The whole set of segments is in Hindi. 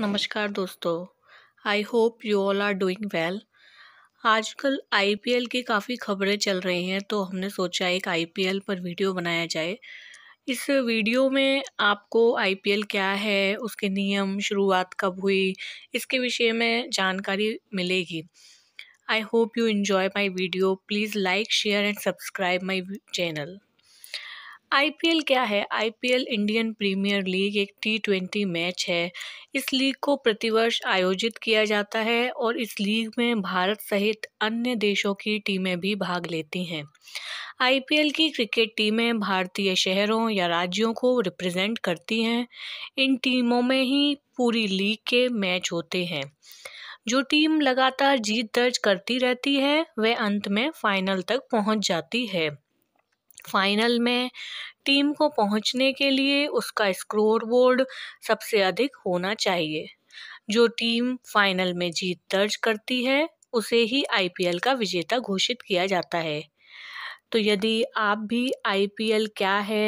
नमस्कार दोस्तों I hope you all are doing well आजकल आईपीएल की काफ़ी खबरें चल रही हैं तो हमने सोचा एक आईपीएल पर वीडियो बनाया जाए इस वीडियो में आपको आईपीएल क्या है उसके नियम शुरुआत कब हुई इसके विषय में जानकारी मिलेगी I hope you enjoy my video please like share and subscribe my channel IPL क्या है आईपीएल इंडियन प्रीमियर लीग एक टी ट्वेंटी मैच है इस लीग को प्रतिवर्ष आयोजित किया जाता है और इस लीग में भारत सहित अन्य देशों की टीमें भी भाग लेती हैं आईपीएल की क्रिकेट टीमें भारतीय शहरों या राज्यों को रिप्रेजेंट करती हैं इन टीमों में ही पूरी लीग के मैच होते हैं जो टीम लगातार जीत दर्ज करती रहती है वह अंत में फाइनल तक पहुंच जाती है फाइनल में टीम को पहुंचने के लिए उसका स्कोर बोर्ड सबसे अधिक होना चाहिए जो टीम फाइनल में जीत दर्ज करती है उसे ही आईपीएल का विजेता घोषित किया जाता है तो यदि आप भी आईपीएल क्या है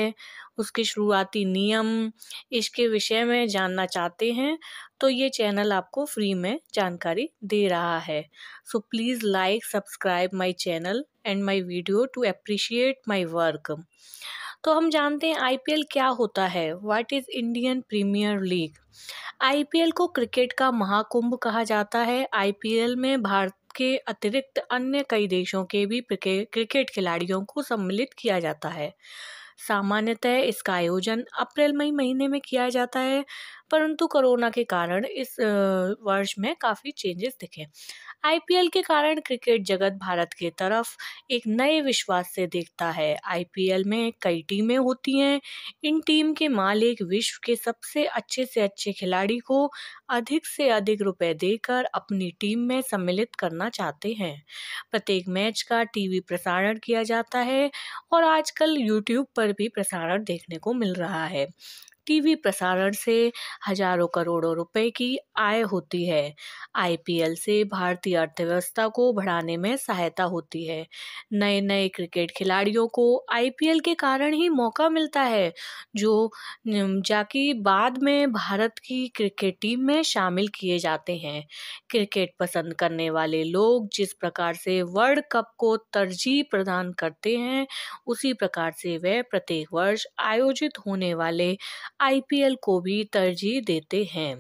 उसके शुरुआती नियम इसके विषय में जानना चाहते हैं तो ये चैनल आपको फ्री में जानकारी दे रहा है so please like subscribe my channel and my video to appreciate my work तो हम जानते हैं आईपीएल क्या होता है what is Indian Premier League IPL को क्रिकेट का महाकुंभ कहा जाता है आईपीएल में भारत के अतिरिक्त अन्य कई देशों के भी क्रिकेट खिलाड़ियों को सम्मिलित किया जाता है सामान्यतः इसका आयोजन अप्रैल मई महीने में किया जाता है परंतु कोरोना के कारण इस वर्ष में काफ़ी चेंजेस दिखे आईपीएल के कारण क्रिकेट जगत भारत के तरफ एक नए विश्वास से देखता है आईपीएल में कई टीमें होती हैं इन टीम के मालिक विश्व के सबसे अच्छे से अच्छे खिलाड़ी को अधिक से अधिक रुपए देकर अपनी टीम में सम्मिलित करना चाहते हैं प्रत्येक मैच का टीवी प्रसारण किया जाता है और आजकल यूट्यूब पर भी प्रसारण देखने को मिल रहा है टीवी प्रसारण से हजारों करोड़ों रुपए की आय होती है आईपीएल से भारतीय अर्थव्यवस्था को बढ़ाने में सहायता होती है नए नए क्रिकेट खिलाड़ियों को आईपीएल के कारण ही मौका मिलता है जो जाकि बाद में भारत की क्रिकेट टीम में शामिल किए जाते हैं क्रिकेट पसंद करने वाले लोग जिस प्रकार से वर्ल्ड कप को तरजीह प्रदान करते हैं उसी प्रकार से वह प्रत्येक वर्ष आयोजित होने वाले आईपीएल को भी तरजीह देते हैं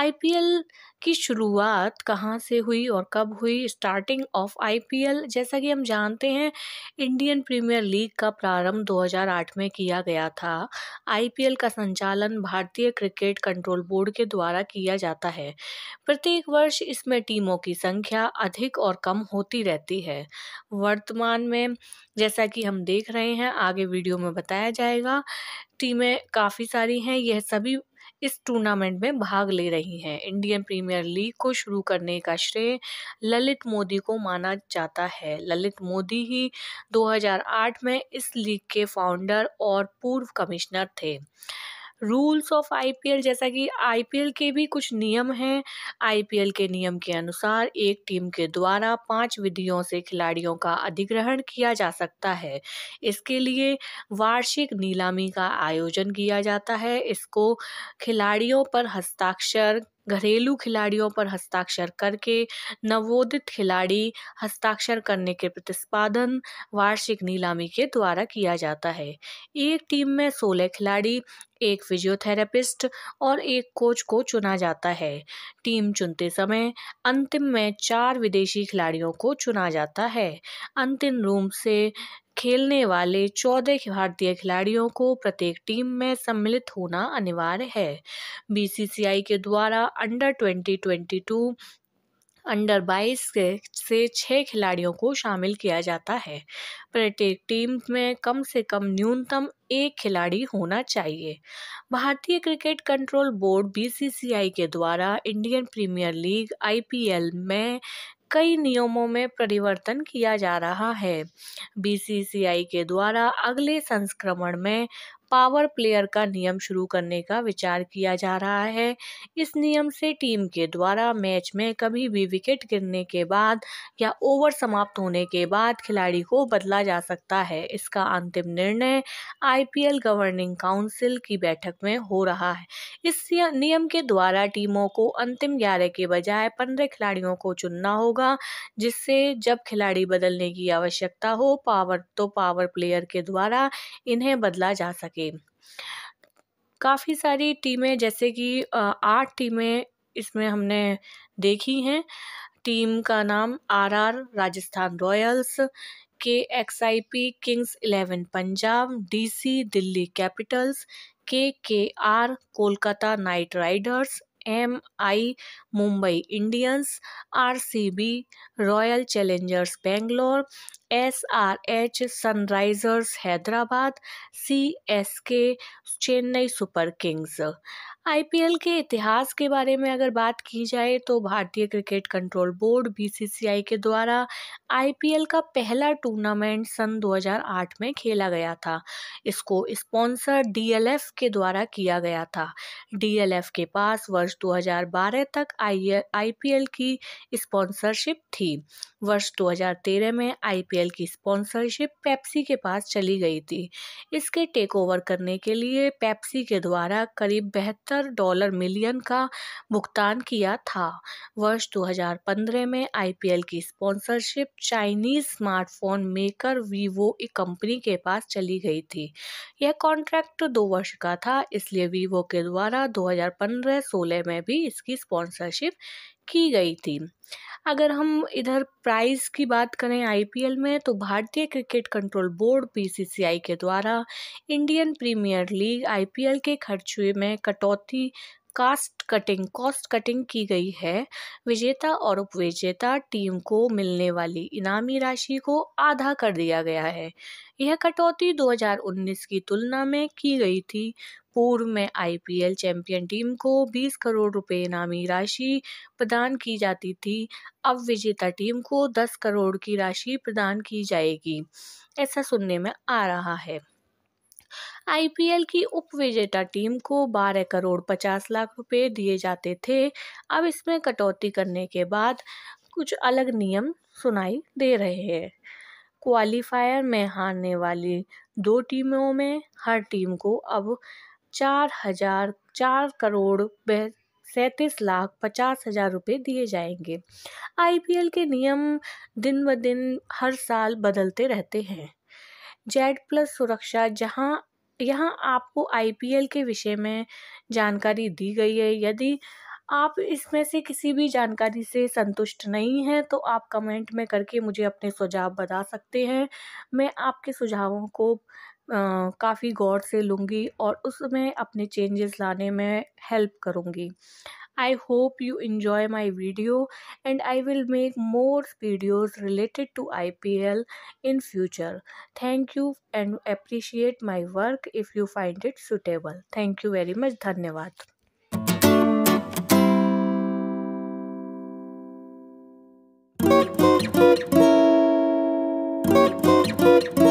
आईपीएल की शुरुआत कहाँ से हुई और कब हुई स्टार्टिंग ऑफ आईपीएल जैसा कि हम जानते हैं इंडियन प्रीमियर लीग का प्रारंभ 2008 में किया गया था आईपीएल का संचालन भारतीय क्रिकेट कंट्रोल बोर्ड के द्वारा किया जाता है प्रत्येक वर्ष इसमें टीमों की संख्या अधिक और कम होती रहती है वर्तमान में जैसा कि हम देख रहे हैं आगे वीडियो में बताया जाएगा टीमें काफ़ी सारी हैं यह सभी इस टूर्नामेंट में भाग ले रही हैं इंडियन प्रीमियर लीग को शुरू करने का श्रेय ललित मोदी को माना जाता है ललित मोदी ही 2008 में इस लीग के फाउंडर और पूर्व कमिश्नर थे रूल्स ऑफ आईपीएल जैसा कि आईपीएल के भी कुछ नियम हैं आईपीएल के नियम के अनुसार एक टीम के द्वारा पांच विधियों से खिलाड़ियों का अधिग्रहण किया जा सकता है इसके लिए वार्षिक नीलामी का आयोजन किया जाता है इसको खिलाड़ियों पर हस्ताक्षर घरेलू खिलाड़ियों पर हस्ताक्षर करके नवोदित खिलाड़ी हस्ताक्षर करने के प्रतिस्पादन वार्षिक नीलामी के द्वारा किया जाता है एक टीम में सोलह खिलाड़ी एक फिजियोथेरेपिस्ट और एक कोच को चुना जाता है टीम चुनते समय अंतिम में चार विदेशी खिलाड़ियों को चुना जाता है अंतिम रूम से खेलने वाले चौदह भारतीय खिलाड़ियों को प्रत्येक टीम में सम्मिलित होना अनिवार्य है बीसीसीआई के द्वारा under twenty twenty two under बाईस से छः खिलाड़ियों को शामिल किया जाता है प्रत्येक टीम में कम से कम न्यूनतम एक खिलाड़ी होना चाहिए भारतीय क्रिकेट कंट्रोल बोर्ड बीसीसीआई के द्वारा इंडियन प्रीमियर लीग आईपीएल में कई नियमों में परिवर्तन किया जा रहा है बीसीसीआई के द्वारा अगले संस्करण में पावर प्लेयर का नियम शुरू करने का विचार किया जा रहा है इस नियम से टीम के द्वारा मैच में कभी भी विकेट गिरने के बाद या ओवर समाप्त होने के बाद खिलाड़ी को बदला जा सकता है इसका अंतिम निर्णय आईपीएल गवर्निंग काउंसिल की बैठक में हो रहा है इस नियम के द्वारा टीमों को अंतिम ग्यारह के बजाय पंद्रह खिलाड़ियों को चुनना होगा जिससे जब खिलाड़ी बदलने की आवश्यकता हो पावर तो पावर प्लेयर के द्वारा इन्हें बदला जा सके सके काफ़ी सारी टीमें जैसे कि आठ टीमें इसमें हमने देखी हैं टीम का नाम RR Rajasthan Royals K X I P Kings Eleven Punjab DC Delhi Capitals K K R Kolkata Knight Riders M I Mumbai Indians R C B Royal Challengers Bangalore S R H Sunrisers Hyderabad C S K Chennai super Kings IPL के इतिहास के बारे में अगर बात की जाए तो भारतीय क्रिकेट कंट्रोल बोर्ड बीसीसीआई के द्वारा आईपीएल का पहला टूर्नामेंट सन 2008 में खेला गया था इसको स्पॉन्सर डीएलएफ के द्वारा किया गया था डीएलएफ के पास वर्ष 2012 तक आईपीएल की स्पॉन्सरशिप थी वर्ष 2013 में आईपीएल आईपीएल की स्पॉन्सरशिप पेप्सी के पास चली गई थी इसके टेक ओवर करने के लिए पेप्सी के द्वारा करीब बहत्तर डॉलर मिलियन का भुगतान किया था वर्ष 2015 में आईपीएल की sponsorship Chinese smartphone maker Vivo एक कंपनी के पास चली गई थी यह कॉन्ट्रैक्ट दो वर्ष का था इसलिए वीवो के द्वारा 2015-16 में भी इसकी स्पॉन्सरशिप की गई थी अगर हम इधर प्राइस की बात करें आईपीएल में तो भारतीय क्रिकेट कंट्रोल बोर्ड बीसीसीआई के द्वारा इंडियन प्रीमियर लीग आईपीएल के खर्चे में कटौती कास्ट कटिंग कॉस्ट कटिंग की गई है विजेता और उपविजेता टीम को मिलने वाली इनामी राशि को आधा कर दिया गया है यह कटौती 2019 की तुलना में की गई थी पूर्व में आईपीएल चैंपियन टीम को 20 करोड़ रुपए इनामी राशि प्रदान की जाती थी अब विजेता टीम को 10 करोड़ की राशि प्रदान की जाएगी ऐसा सुनने में आ रहा है आईपीएल की उप विजेता टीम को 12 करोड़ 50 लाख रुपए दिए जाते थे अब इसमें कटौती करने के बाद कुछ अलग नियम सुनाई दे रहे हैं क्वालिफायर में हारने वाली दो टीमों में हर टीम को अब चार हज़ार चार करोड़ व सैंतीस लाख पचास हज़ार रुपये दिए जाएंगे आई पी एल के नियम दिन ब दिन हर साल बदलते रहते हैं जेड प्लस सुरक्षा जहां यहाँ आपको आई पी एल के विषय में जानकारी दी गई है यदि आप इसमें से किसी भी जानकारी से संतुष्ट नहीं हैं तो आप कमेंट में करके मुझे अपने सुझाव बता सकते हैं मैं आपके सुझावों को काफ़ी गौर से लूँगी और उसमें अपने चेंजेस लाने में हेल्प करूँगी I hope you enjoy my video and I will make more videos related to I P L in future thank you and appreciate my work if you find it suitable thank you very much धन्यवाद Thank you.